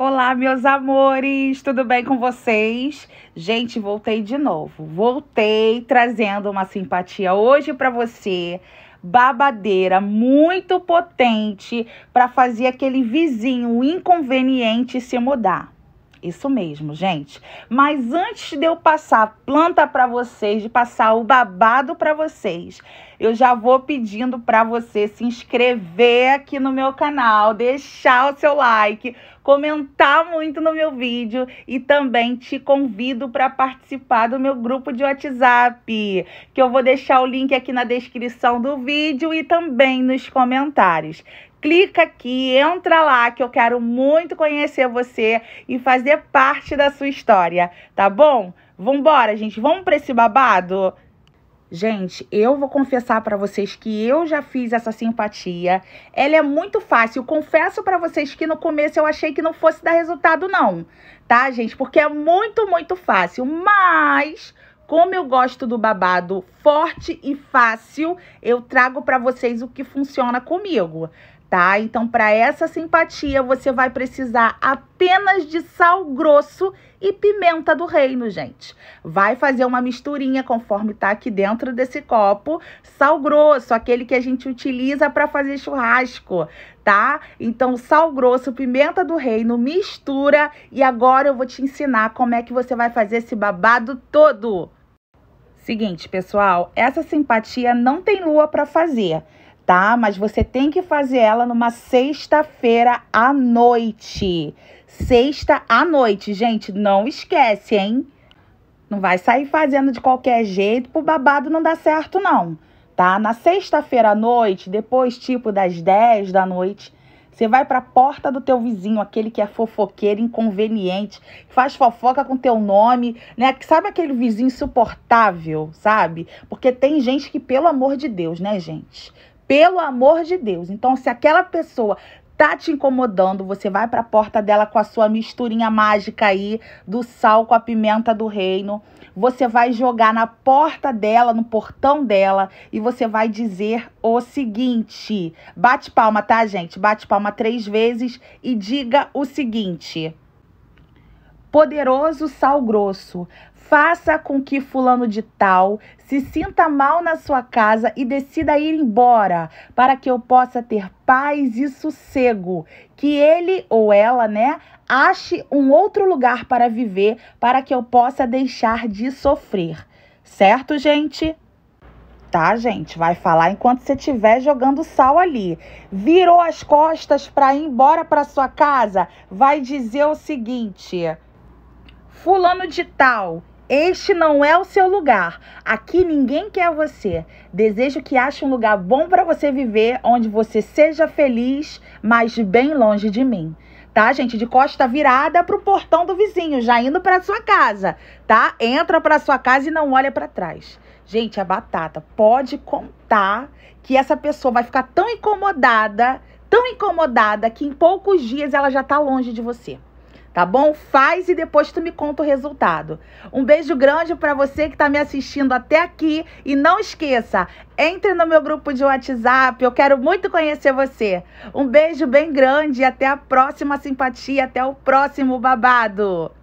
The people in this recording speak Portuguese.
Olá, meus amores, tudo bem com vocês? Gente, voltei de novo. Voltei trazendo uma simpatia hoje para você, babadeira, muito potente para fazer aquele vizinho inconveniente se mudar. Isso mesmo, gente. Mas antes de eu passar a planta para vocês, de passar o babado para vocês, eu já vou pedindo para você se inscrever aqui no meu canal, deixar o seu like, comentar muito no meu vídeo e também te convido para participar do meu grupo de WhatsApp, que eu vou deixar o link aqui na descrição do vídeo e também nos comentários clica aqui, entra lá que eu quero muito conhecer você e fazer parte da sua história, tá bom? Vambora, gente, vamos para esse babado? Gente, eu vou confessar para vocês que eu já fiz essa simpatia. Ela é muito fácil. Confesso para vocês que no começo eu achei que não fosse dar resultado não, tá, gente? Porque é muito, muito fácil, mas como eu gosto do babado forte e fácil, eu trago para vocês o que funciona comigo, tá? Então, para essa simpatia, você vai precisar apenas de sal grosso e pimenta do reino, gente. Vai fazer uma misturinha conforme tá aqui dentro desse copo. Sal grosso, aquele que a gente utiliza para fazer churrasco, tá? Então, sal grosso, pimenta do reino, mistura e agora eu vou te ensinar como é que você vai fazer esse babado todo. Seguinte, pessoal, essa simpatia não tem lua para fazer, tá? Mas você tem que fazer ela numa sexta-feira à noite. Sexta à noite, gente, não esquece, hein? Não vai sair fazendo de qualquer jeito pro babado não dar certo, não, tá? Na sexta-feira à noite, depois tipo das 10 da noite, você vai para a porta do teu vizinho, aquele que é fofoqueiro, inconveniente, faz fofoca com teu nome, né? Sabe aquele vizinho insuportável, sabe? Porque tem gente que, pelo amor de Deus, né, gente? Pelo amor de Deus. Então, se aquela pessoa tá te incomodando, você vai para a porta dela com a sua misturinha mágica aí do sal com a pimenta do reino. Você vai jogar na porta dela, no portão dela, e você vai dizer o seguinte: bate palma, tá, gente? Bate palma três vezes e diga o seguinte poderoso sal grosso. Faça com que fulano de tal se sinta mal na sua casa e decida ir embora, para que eu possa ter paz e sossego, que ele ou ela, né, ache um outro lugar para viver, para que eu possa deixar de sofrer. Certo, gente? tá, gente? Vai falar enquanto você estiver jogando sal ali. Virou as costas para ir embora para sua casa, vai dizer o seguinte: Fulano de tal, este não é o seu lugar. Aqui ninguém quer você. Desejo que ache um lugar bom para você viver, onde você seja feliz, mas bem longe de mim. Tá, gente? De costa virada pro portão do vizinho, já indo para sua casa, tá? Entra para sua casa e não olha para trás. Gente, a é batata pode contar que essa pessoa vai ficar tão incomodada, tão incomodada que em poucos dias ela já tá longe de você tá bom? Faz e depois tu me conta o resultado. Um beijo grande para você que tá me assistindo até aqui e não esqueça, entre no meu grupo de WhatsApp, eu quero muito conhecer você. Um beijo bem grande e até a próxima simpatia, até o próximo babado.